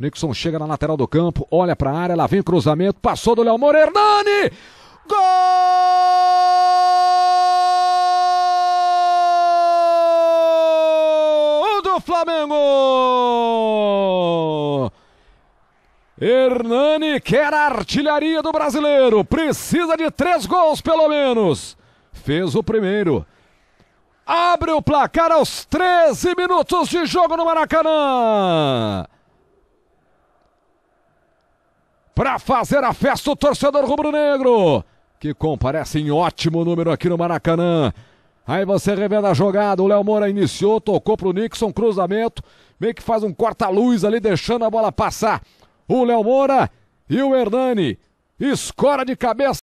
Nixon chega na lateral do campo, olha para a área, lá vem o cruzamento, passou do Léo Moura, Hernani! Gol do Flamengo! Hernani quer a artilharia do brasileiro, precisa de três gols pelo menos. Fez o primeiro abre o placar aos 13 minutos de jogo no Maracanã para fazer a festa o torcedor rubro-negro, que comparece em ótimo número aqui no Maracanã. Aí você revendo a jogada, o Léo Moura iniciou, tocou pro Nixon, cruzamento, meio que faz um corta-luz ali, deixando a bola passar. O Léo Moura e o Hernani escora de cabeça.